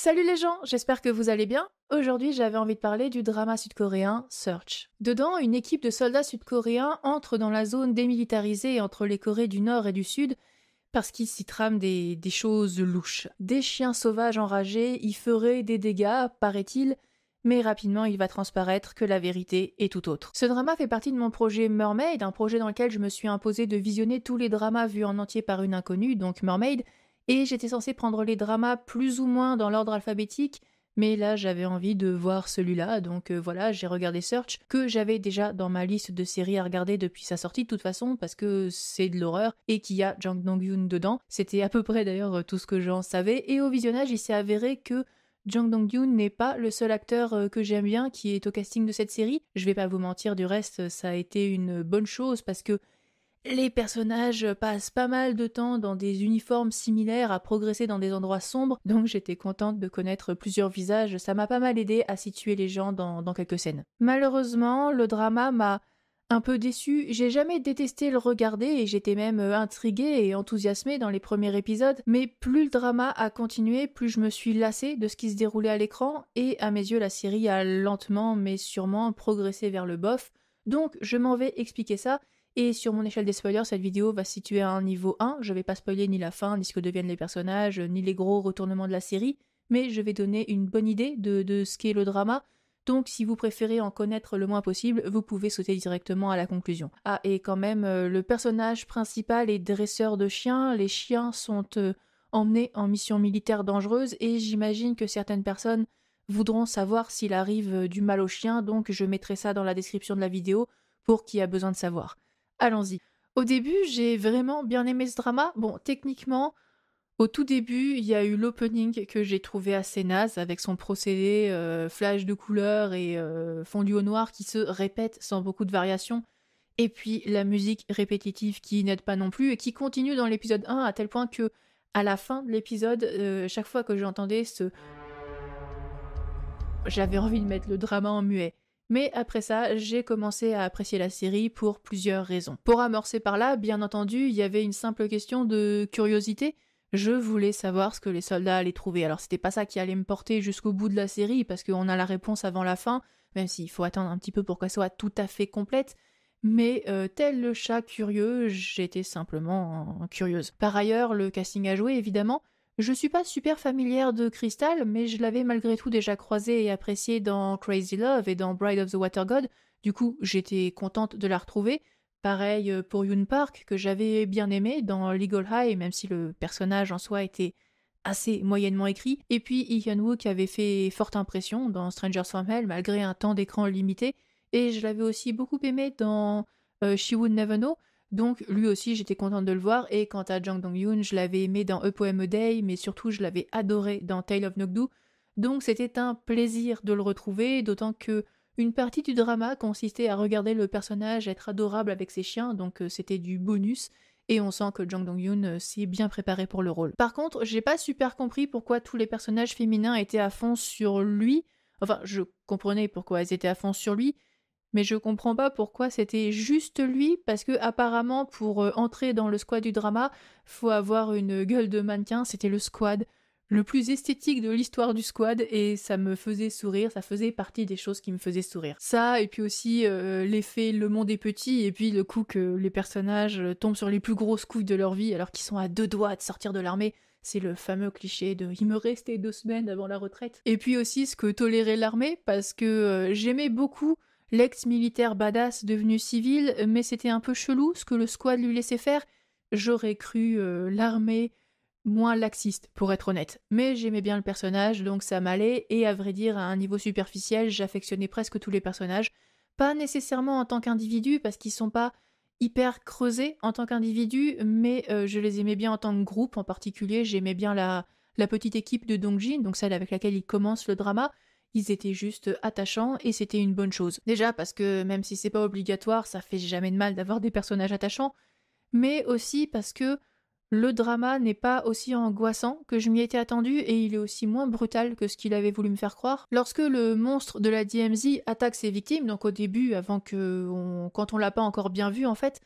Salut les gens, j'espère que vous allez bien. Aujourd'hui, j'avais envie de parler du drama sud-coréen Search. Dedans, une équipe de soldats sud-coréens entre dans la zone démilitarisée entre les Corées du Nord et du Sud parce qu'ils s'y trament des, choses louches. Des chiens sauvages enragés y feraient des dégâts, paraît-il, mais rapidement il va transparaître que la vérité est tout autre. Ce drama fait partie de mon projet Mermaid, un projet dans lequel je me suis imposé de visionner tous les dramas vus en entier par une inconnue, donc Mermaid, et j'étais censée prendre les dramas plus ou moins dans l'ordre alphabétique, mais là j'avais envie de voir celui-là, donc euh, voilà, j'ai regardé Search, que j'avais déjà dans ma liste de séries à regarder depuis sa sortie de toute façon, parce que c'est de l'horreur, et qu'il y a Jang Dong-hyun dedans. C'était à peu près d'ailleurs euh, tout ce que j'en savais, et au visionnage il s'est avéré que Jang Dong-hyun n'est pas le seul acteur euh, que j'aime bien qui est au casting de cette série. Je vais pas vous mentir, du reste, ça a été une bonne chose parce que les personnages passent pas mal de temps dans des uniformes similaires à progresser dans des endroits sombres, donc j'étais contente de connaître plusieurs visages, ça m'a pas mal aidé à situer les gens dans, quelques scènes. Malheureusement, le drama m'a un peu déçu, j'ai jamais détesté le regarder et j'étais même euh, intriguée et enthousiasmée dans les premiers épisodes, mais plus le drama a continué, plus je me suis lassée de ce qui se déroulait à l'écran et à mes yeux la série a lentement mais sûrement progressé vers le bof. Donc je m'en vais expliquer ça et sur mon échelle des spoilers, cette vidéo va se situer à un niveau 1. Je ne vais pas spoiler ni la fin, ni ce que deviennent les personnages, ni les gros retournements de la série, mais je vais donner une bonne idée de, ce qu'est le drama. Donc si vous préférez en connaître le moins possible, vous pouvez sauter directement à la conclusion. Ah et quand même, euh, le personnage principal est dresseur de chiens, les chiens sont euh, emmenés en mission militaire dangereuse et j'imagine que certaines personnes voudront savoir s'il arrive euh, du mal aux chiens, donc je mettrai ça dans la description de la vidéo pour qui a besoin de savoir allons-y. Au début, j'ai vraiment bien aimé ce drama. Bon, techniquement, au tout début, il y a eu l'opening que j'ai trouvé assez naze avec son procédé euh, flash de couleur et euh, fondu au noir qui se répète sans beaucoup de variations. Et puis la musique répétitive qui n'aide pas non plus et qui continue dans l'épisode 1 à tel point que à la fin de l'épisode, euh, chaque fois que j'entendais ce j'avais envie de mettre le drama en muet. Mais après ça, j'ai commencé à apprécier la série pour plusieurs raisons. Pour amorcer par là, bien entendu, il y avait une simple question de curiosité. Je voulais savoir ce que les soldats allaient trouver. Alors c'était pas ça qui allait me porter jusqu'au bout de la série, parce qu'on a la réponse avant la fin, même s'il faut attendre un petit peu pour qu'elle soit tout à fait complète. Mais euh, tel le chat curieux, j'étais simplement curieuse. Par ailleurs, le casting a joué, évidemment, je suis pas super familière de Crystal, mais je l'avais malgré tout déjà croisée et appréciée dans Crazy Love et dans Bride of the Water God, du coup j'étais contente de la retrouver. Pareil euh, pour Yoon Park, que j'avais bien aimé dans Legal High, même si le personnage en soi était assez moyennement écrit. Et puis Ian Woo qui avait fait forte impression dans Strangers from Hell, malgré un temps d'écran limité. Et je l'avais aussi beaucoup aimé dans euh, She Would Never Know, donc lui aussi, j'étais contente de le voir. Et quant à Jang dong Hyun, je l'avais aimé dans A Day, mais surtout je l'avais adoré dans Tale of Nokdu. Donc c'était un plaisir de le retrouver, d'autant que une partie du drama consistait à regarder le personnage être adorable avec ses chiens, donc euh, c'était du bonus. Et on sent que Jang dong Hyun euh, s'est bien préparé pour le rôle. Par contre, j'ai pas super compris pourquoi tous les personnages féminins étaient à fond sur lui. Enfin, je comprenais pourquoi elles étaient à fond sur lui, mais je comprends pas pourquoi c'était juste lui, parce que apparemment pour euh, entrer dans le squad du drama, faut avoir une gueule de mannequin, c'était le squad le plus esthétique de l'histoire du squad et ça me faisait sourire, ça faisait partie des choses qui me faisaient sourire. Ça et puis aussi euh, l'effet le monde est petit et puis le coup que les personnages euh, tombent sur les plus grosses couilles de leur vie alors qu'ils sont à deux doigts de sortir de l'armée, c'est le fameux cliché de il me restait deux semaines avant la retraite. Et puis aussi ce que tolérait l'armée parce que j'aimais beaucoup l'ex-militaire badass devenu civil, mais c'était un peu chelou ce que le squad lui laissait faire. J'aurais cru euh, l'armée moins laxiste, pour être honnête. Mais j'aimais bien le personnage, donc ça m'allait, et à vrai dire, à un niveau superficiel, j'affectionnais presque tous les personnages. Pas nécessairement en tant qu'individu, parce qu'ils sont pas hyper creusés en tant qu'individu, mais euh, je les aimais bien en tant que groupe, en particulier j'aimais bien la, la petite équipe de Dongjin, donc celle avec laquelle il commence le drama, ils étaient juste euh, attachants et c'était une bonne chose. Déjà parce que même si c'est pas obligatoire, ça fait jamais de mal d'avoir des personnages attachants, mais aussi parce que le drama n'est pas aussi angoissant que je m'y étais attendu et il est aussi moins brutal que ce qu'il avait voulu me faire croire. Lorsque le monstre de la DMZ attaque ses victimes, donc au début, avant que quand on l'a pas encore bien vu en fait,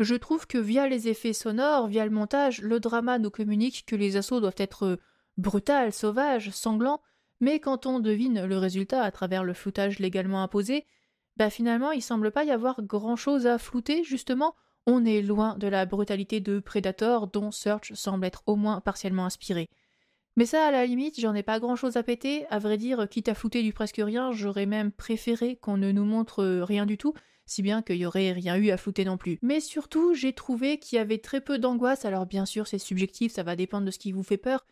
je trouve que via les effets sonores, via le montage, le drama nous communique que les assauts doivent être euh, brutals, sauvages, sanglants, mais quand on devine le résultat à travers le floutage légalement imposé, bah finalement il semble pas y avoir grand chose à flouter, justement, on est loin de la brutalité de Predator dont Search semble être au moins partiellement inspiré. Mais ça, à la limite, j'en ai pas grand chose à péter, à vrai dire, quitte à flouter du presque rien, j'aurais même préféré qu'on ne nous montre rien du tout, si bien qu'il y aurait rien eu à flouter non plus. Mais surtout, j'ai trouvé qu'il y avait très peu d'angoisse, alors bien sûr c'est subjectif, ça va dépendre de ce qui vous fait peur,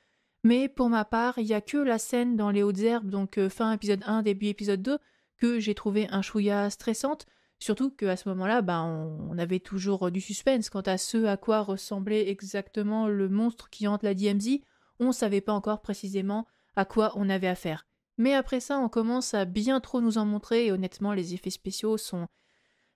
mais pour ma part, il n'y a que la scène dans Les Hautes Herbes, donc euh, fin épisode 1, début épisode 2, que j'ai trouvé un chouïa stressante. Surtout qu'à ce moment-là, bah, on, avait toujours euh, du suspense quant à ce à quoi ressemblait exactement le monstre qui hante la DMZ. On ne savait pas encore précisément à quoi on avait affaire. Mais après ça, on commence à bien trop nous en montrer et honnêtement, les effets spéciaux sont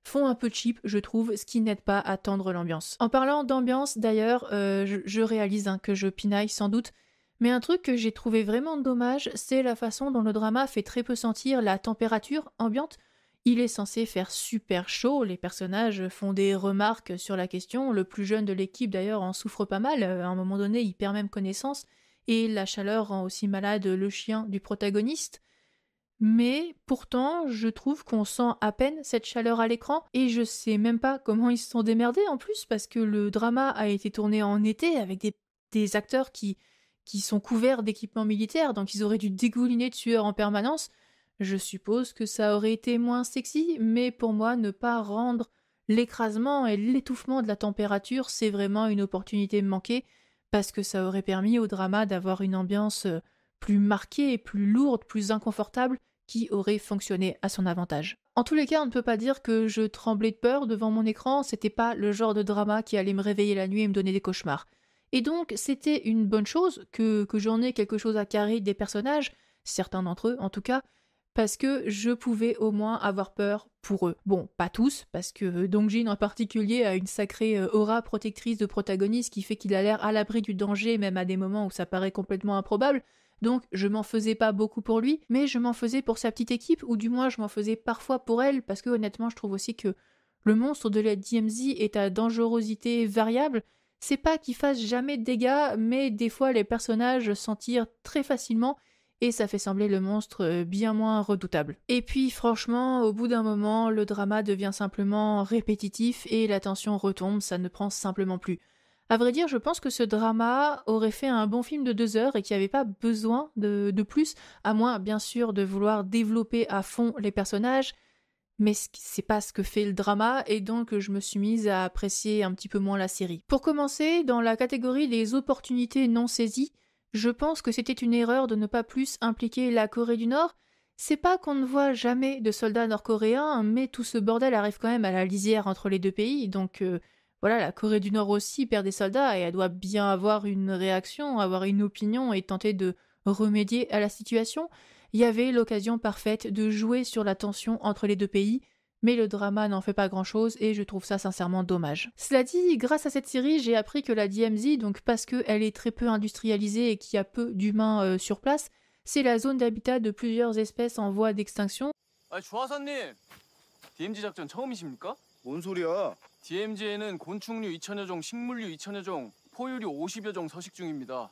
font un peu cheap, je trouve, ce qui n'aide pas à tendre l'ambiance. En parlant d'ambiance, d'ailleurs, euh, je, réalise hein, que je pinaille sans doute, mais un truc que j'ai trouvé vraiment dommage, c'est la façon dont le drama fait très peu sentir la température ambiante. Il est censé faire super chaud, les personnages font des remarques sur la question, le plus jeune de l'équipe d'ailleurs en souffre pas mal, euh, à un moment donné il perd même connaissance, et la chaleur rend aussi malade le chien du protagoniste. Mais pourtant, je trouve qu'on sent à peine cette chaleur à l'écran et je sais même pas comment ils se sont démerdés en plus parce que le drama a été tourné en été avec des, des acteurs qui qui sont couverts d'équipements militaires, donc ils auraient dû dégouliner de sueur en permanence. Je suppose que ça aurait été moins sexy, mais pour moi, ne pas rendre l'écrasement et l'étouffement de la température, c'est vraiment une opportunité manquée, parce que ça aurait permis au drama d'avoir une ambiance euh, plus marquée, plus lourde, plus inconfortable, qui aurait fonctionné à son avantage. En tous les cas, on ne peut pas dire que je tremblais de peur devant mon écran, c'était pas le genre de drama qui allait me réveiller la nuit et me donner des cauchemars. Et donc, c'était une bonne chose que, que j'en ai quelque chose à carrer des personnages, certains d'entre eux en tout cas, parce que je pouvais au moins avoir peur pour eux. Bon, pas tous, parce que euh, Dongjin en particulier a une sacrée euh, aura protectrice de protagoniste qui fait qu'il a l'air à l'abri du danger, même à des moments où ça paraît complètement improbable. Donc je m'en faisais pas beaucoup pour lui, mais je m'en faisais pour sa petite équipe, ou du moins je m'en faisais parfois pour elle, parce que honnêtement je trouve aussi que le monstre de la DMZ est à dangerosité variable, c'est pas qu'ils fassent jamais de dégâts, mais des fois les personnages s'en tirent très facilement et ça fait sembler le monstre euh, bien moins redoutable. Et puis franchement, au bout d'un moment, le drama devient simplement répétitif et la tension retombe, ça ne prend simplement plus. À vrai dire, je pense que ce drama aurait fait un bon film de deux heures et qu'il n'y avait pas besoin de plus, à moins bien sûr de vouloir développer à fond les personnages, mais c'est pas ce que fait le drama et donc je me suis mise à apprécier un petit peu moins la série. Pour commencer, dans la catégorie des opportunités non saisies, je pense que c'était une erreur de ne pas plus impliquer la Corée du Nord. C'est pas qu'on ne voit jamais de soldats nord-coréens, mais tout ce bordel arrive quand même à la lisière entre les deux pays, donc euh, voilà, la Corée du Nord aussi perd des soldats et elle doit bien avoir une réaction, avoir une opinion et tenter de remédier à la situation. Il y avait l'occasion parfaite de jouer sur la tension entre les deux pays, mais le drama n'en fait pas grand-chose et je trouve ça sincèrement dommage. Cela dit, grâce à cette série, j'ai appris que la DMZ, donc parce qu'elle est très peu industrialisée et qu'il y a peu d'humains euh, sur place, c'est la zone d'habitat de plusieurs espèces en voie d'extinction. DMZ에는 곤충류 식물류 포유류 50 서식 중입니다.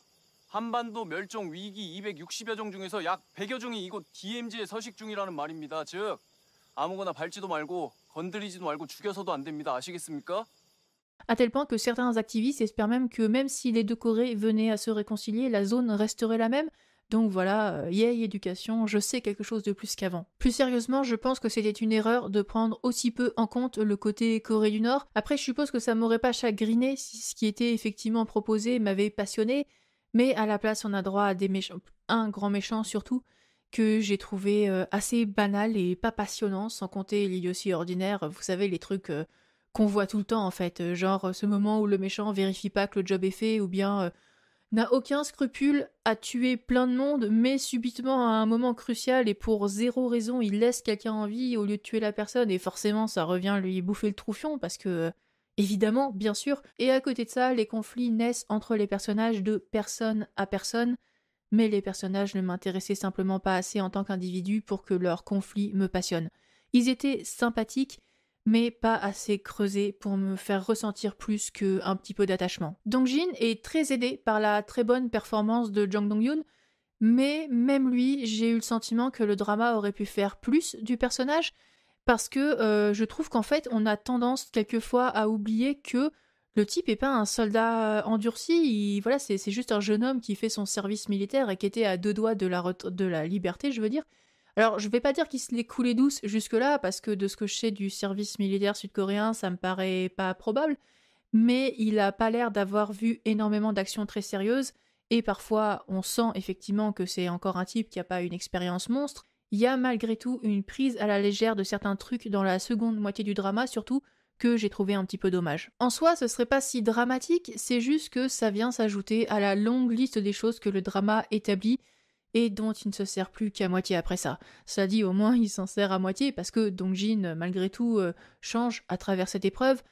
À tel point que certains activistes espèrent même que même si les deux Corées venaient à se réconcilier, la zone resterait la même. Donc voilà, euh, yay éducation, je sais quelque chose de plus qu'avant. Plus sérieusement, je pense que c'était une erreur de prendre aussi peu en compte le côté Corée du Nord. Après, je suppose que ça m'aurait pas chagriné si ce qui était effectivement proposé m'avait passionné, mais à la place, on a droit à des méchants, un grand méchant surtout, que j'ai trouvé euh, assez banal et pas passionnant, sans compter aussi ordinaire, vous savez, les trucs euh, qu'on voit tout le temps en fait, euh, genre ce moment où le méchant vérifie pas que le job est fait, ou bien n'a aucun scrupule à tuer plein de monde, mais subitement à un moment crucial et pour zéro raison, il laisse quelqu'un en vie au lieu de tuer la personne, et forcément ça revient lui bouffer le troufion, parce que Évidemment, bien sûr. Et à côté de ça, les conflits naissent entre les personnages de personne à personne, mais les personnages ne m'intéressaient simplement pas assez en tant qu'individu pour que leurs conflits me passionnent. Ils étaient sympathiques, mais pas assez creusés pour me faire ressentir plus qu'un petit peu d'attachement. dong Jin est très aidé par la très bonne performance de Jong Dong-yoon, mais même lui, j'ai eu le sentiment que le drama aurait pu faire plus du personnage, parce que euh, je trouve qu'en fait, on a tendance quelquefois à oublier que le type est pas un soldat euh, endurci, voilà, c'est juste un jeune homme qui fait son service militaire et qui était à deux doigts de la, de la liberté, je veux dire. Alors, je vais pas dire qu'il se l'est coulé douce jusque-là, parce que de ce que je sais du service militaire sud-coréen, ça me paraît pas probable, mais il a pas l'air d'avoir vu énormément d'actions très sérieuses, et parfois, on sent effectivement que c'est encore un type qui a pas une expérience monstre, il y a malgré tout une prise à la légère de certains trucs dans la seconde moitié du drama, surtout que j'ai trouvé un petit peu dommage. En soi, ce serait pas si dramatique, c'est juste que ça vient s'ajouter à la longue liste des choses que le drama établit et dont il ne se sert plus qu'à moitié après ça. Cela dit, au moins, il s'en sert à moitié parce que Dongjin, malgré tout, euh, change à travers cette épreuve,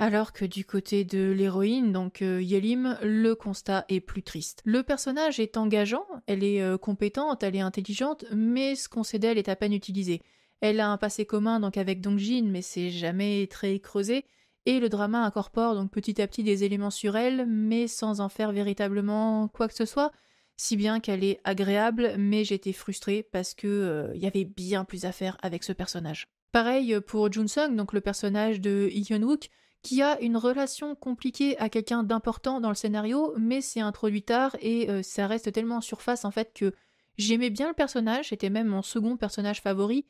alors que du côté de l'héroïne, donc euh, Yelim, le constat est plus triste. Le personnage est engageant, elle est euh, compétente, elle est intelligente, mais ce qu'on sait d'elle est à peine utilisé. Elle a un passé commun donc avec Dongjin, mais c'est jamais très creusé, et le drama incorpore donc petit à petit des éléments sur elle, mais sans en faire véritablement quoi que ce soit, si bien qu'elle est agréable, mais j'étais frustrée parce que il euh, y avait bien plus à faire avec ce personnage. Pareil pour Jun Sung, donc le personnage de Hyun Wook, qui a une relation compliquée à quelqu'un d'important dans le scénario, mais c'est introduit tard et euh, ça reste tellement en surface en fait que j'aimais bien le personnage, c'était même mon second personnage favori,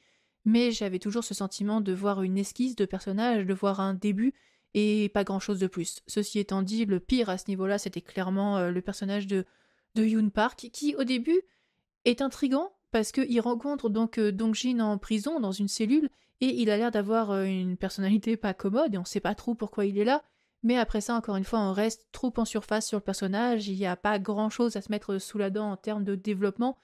mais j'avais toujours ce sentiment de voir une esquisse de personnage, de voir un début et pas grand chose de plus. Ceci étant dit, le pire à ce niveau-là, c'était clairement euh, le personnage de, de Yoon Park, qui au début est intriguant parce qu'il rencontre donc euh, Dong Jin en prison, dans une cellule, et il a l'air d'avoir euh, une personnalité pas commode et on sait pas trop pourquoi il est là. Mais après ça, encore une fois, on reste trop en surface sur le personnage. Il n'y a pas grand chose à se mettre sous la dent en termes de développement.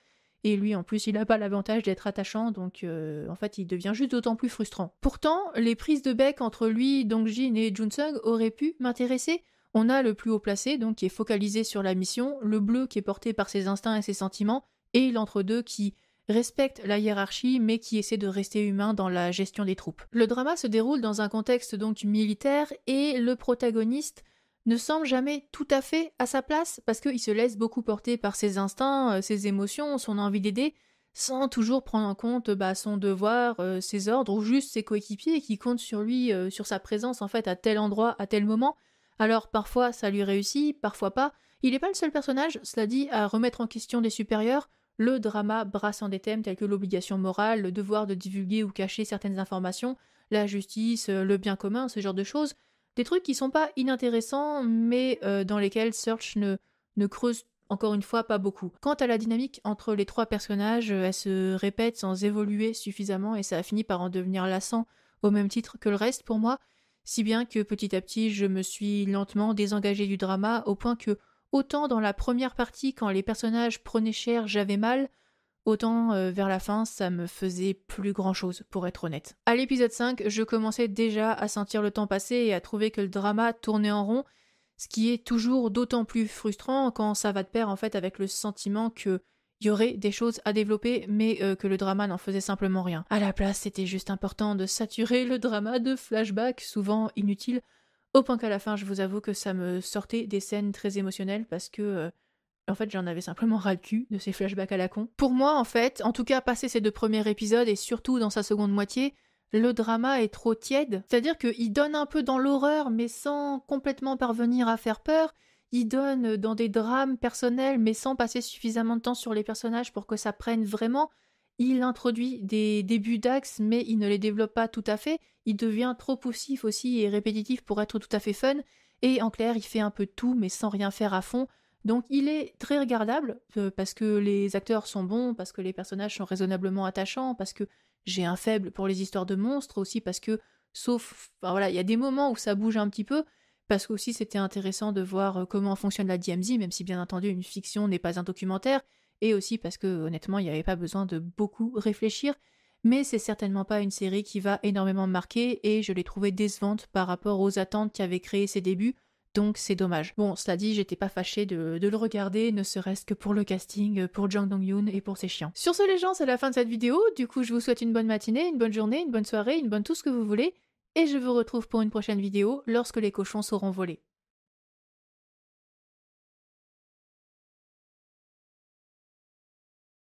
Et lui, en plus, il n'a pas l'avantage d'être attachant, donc euh, en fait, il devient juste d'autant plus frustrant. Pourtant, les prises de bec entre lui, Dongjin et Jun-Sung auraient pu m'intéresser. On a le plus haut placé, donc qui est focalisé sur la mission, le bleu qui est porté par ses instincts et ses sentiments, et l'entre-deux qui respecte la hiérarchie mais qui essaie de rester humain dans la gestion des troupes. Le drama se déroule dans un contexte donc militaire et le protagoniste ne semble jamais tout à fait à sa place parce qu'il se laisse beaucoup porter par ses instincts, euh, ses émotions, son envie d'aider, sans toujours prendre en compte bah, son devoir, euh, ses ordres ou juste ses coéquipiers qui comptent sur lui, euh, sur sa présence en fait à tel endroit, à tel moment. Alors parfois ça lui réussit, parfois pas. Il n'est pas le seul personnage, cela dit, à remettre en question des supérieurs le drama brassant des thèmes tels que l'obligation morale, le devoir de divulguer ou cacher certaines informations, la justice, euh, le bien commun, ce genre de choses. Des trucs qui sont pas inintéressants, mais euh, dans lesquels Search ne, ne creuse encore une fois pas beaucoup. Quant à la dynamique entre les trois personnages, euh, elle se répète sans évoluer suffisamment et ça a fini par en devenir lassant au même titre que le reste pour moi, si bien que petit à petit je me suis lentement désengagé du drama au point que Autant dans la première partie, quand les personnages prenaient cher, j'avais mal, autant euh, vers la fin, ça me faisait plus grand chose, pour être honnête. À l'épisode 5, je commençais déjà à sentir le temps passer et à trouver que le drama tournait en rond, ce qui est toujours d'autant plus frustrant quand ça va de pair en fait avec le sentiment que y aurait des choses à développer, mais euh, que le drama n'en faisait simplement rien. À la place, c'était juste important de saturer le drama de flashbacks souvent inutiles au point qu'à la fin, je vous avoue que ça me sortait des scènes très émotionnelles parce que, euh, en fait, j'en avais simplement ras le cul de ces flashbacks à la con. Pour moi, en fait, en tout cas, passer ces deux premiers épisodes et surtout dans sa seconde moitié, le drama est trop tiède. C'est-à-dire qu'il donne un peu dans l'horreur, mais sans complètement parvenir à faire peur. Il donne dans des drames personnels, mais sans passer suffisamment de temps sur les personnages pour que ça prenne vraiment il introduit des débuts d'axe, mais il ne les développe pas tout à fait. Il devient trop poussif aussi et répétitif pour être tout à fait fun. Et en clair, il fait un peu tout, mais sans rien faire à fond. Donc il est très regardable, euh, parce que les acteurs sont bons, parce que les personnages sont raisonnablement attachants, parce que j'ai un faible pour les histoires de monstres aussi, parce que, sauf, voilà, il y a des moments où ça bouge un petit peu, parce aussi c'était intéressant de voir euh, comment fonctionne la DMZ, même si bien entendu une fiction n'est pas un documentaire, et aussi parce que honnêtement, il n'y avait pas besoin de beaucoup réfléchir, mais c'est certainement pas une série qui va énormément marquer et je l'ai trouvée décevante par rapport aux attentes qui avaient créé ses débuts, donc c'est dommage. Bon, cela dit, j'étais pas fâchée de, le regarder, ne serait-ce que pour le casting, pour Jang Dong-yoon et pour ses chiens. Sur ce les gens, c'est la fin de cette vidéo, du coup je vous souhaite une bonne matinée, une bonne journée, une bonne soirée, une bonne tout ce que vous voulez, et je vous retrouve pour une prochaine vidéo lorsque les cochons seront volés.